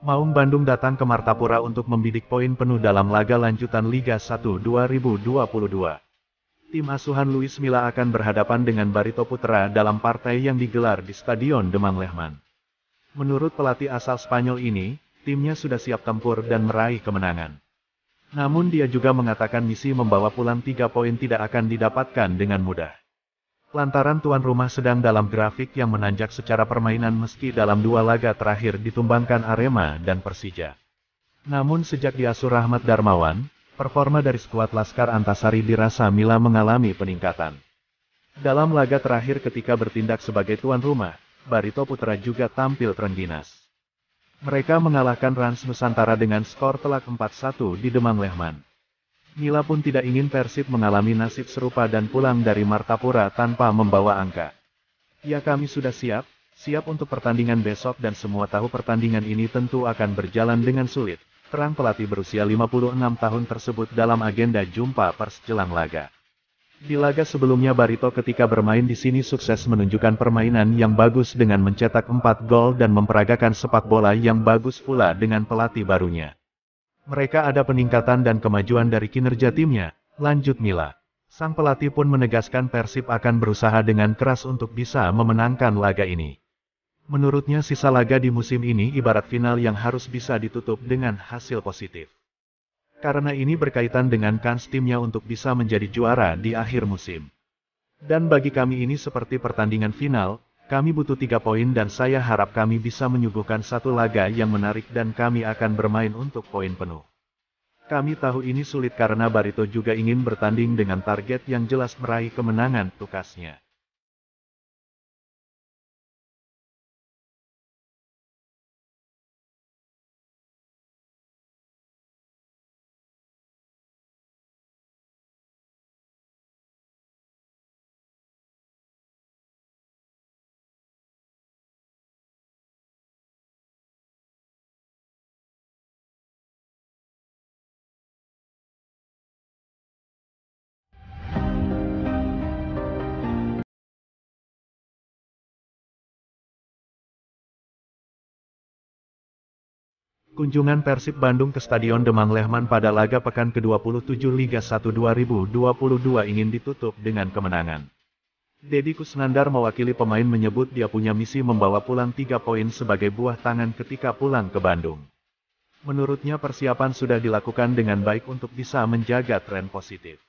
Maung Bandung datang ke Martapura untuk membidik poin penuh dalam laga lanjutan Liga 1 2022. Tim asuhan Luis Milla akan berhadapan dengan Barito Putra dalam partai yang digelar di Stadion Demang Lehman. Menurut pelatih asal Spanyol ini, timnya sudah siap tempur dan meraih kemenangan. Namun dia juga mengatakan misi membawa pulang tiga poin tidak akan didapatkan dengan mudah. Lantaran tuan rumah sedang dalam grafik yang menanjak secara permainan meski dalam dua laga terakhir ditumbangkan Arema dan Persija. Namun sejak diasuh Rahmat Darmawan, performa dari skuad Laskar Antasari dirasa Mila mengalami peningkatan. Dalam laga terakhir ketika bertindak sebagai tuan rumah, Barito Putra juga tampil terengginas. Mereka mengalahkan Rans Nusantara dengan skor telak 4-1 di Demang Lehman. Mila pun tidak ingin Persib mengalami nasib serupa dan pulang dari Martapura tanpa membawa angka. Ya kami sudah siap, siap untuk pertandingan besok dan semua tahu pertandingan ini tentu akan berjalan dengan sulit. Terang pelatih berusia 56 tahun tersebut dalam agenda jumpa pers jelang laga. Di laga sebelumnya Barito ketika bermain di sini sukses menunjukkan permainan yang bagus dengan mencetak 4 gol dan memperagakan sepak bola yang bagus pula dengan pelatih barunya. Mereka ada peningkatan dan kemajuan dari kinerja timnya, lanjut Mila. Sang pelatih pun menegaskan Persib akan berusaha dengan keras untuk bisa memenangkan laga ini. Menurutnya sisa laga di musim ini ibarat final yang harus bisa ditutup dengan hasil positif. Karena ini berkaitan dengan kans timnya untuk bisa menjadi juara di akhir musim. Dan bagi kami ini seperti pertandingan final, kami butuh tiga poin dan saya harap kami bisa menyuguhkan satu laga yang menarik dan kami akan bermain untuk poin penuh. Kami tahu ini sulit karena Barito juga ingin bertanding dengan target yang jelas meraih kemenangan, tukasnya. Kunjungan Persib Bandung ke Stadion Demang Lehman pada laga pekan ke-27 Liga 1 2022 ingin ditutup dengan kemenangan. Deddy Kusnandar mewakili pemain menyebut dia punya misi membawa pulang tiga poin sebagai buah tangan ketika pulang ke Bandung. Menurutnya persiapan sudah dilakukan dengan baik untuk bisa menjaga tren positif.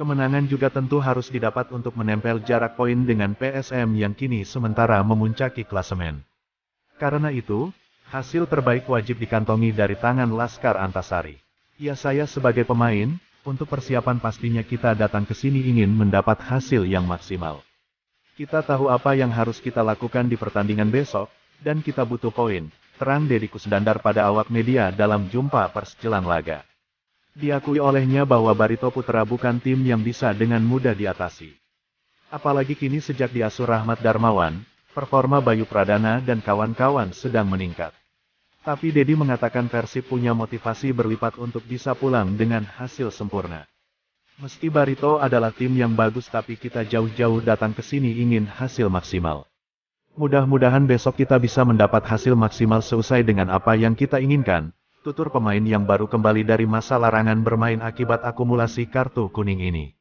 Kemenangan juga tentu harus didapat untuk menempel jarak poin dengan PSM yang kini sementara memuncaki klasemen. Karena itu, Hasil terbaik wajib dikantongi dari tangan Laskar Antasari. Ya saya sebagai pemain, untuk persiapan pastinya kita datang ke sini ingin mendapat hasil yang maksimal. Kita tahu apa yang harus kita lakukan di pertandingan besok, dan kita butuh poin, terang Deddy Kusdandar pada awak media dalam jumpa pers jelang laga. Diakui olehnya bahwa Barito Putra bukan tim yang bisa dengan mudah diatasi. Apalagi kini sejak diasuh Rahmat Darmawan, performa Bayu Pradana dan kawan-kawan sedang meningkat. Tapi Dedi mengatakan Persib punya motivasi berlipat untuk bisa pulang dengan hasil sempurna. Meski Barito adalah tim yang bagus tapi kita jauh-jauh datang ke sini ingin hasil maksimal. Mudah-mudahan besok kita bisa mendapat hasil maksimal seusai dengan apa yang kita inginkan, tutur pemain yang baru kembali dari masa larangan bermain akibat akumulasi kartu kuning ini.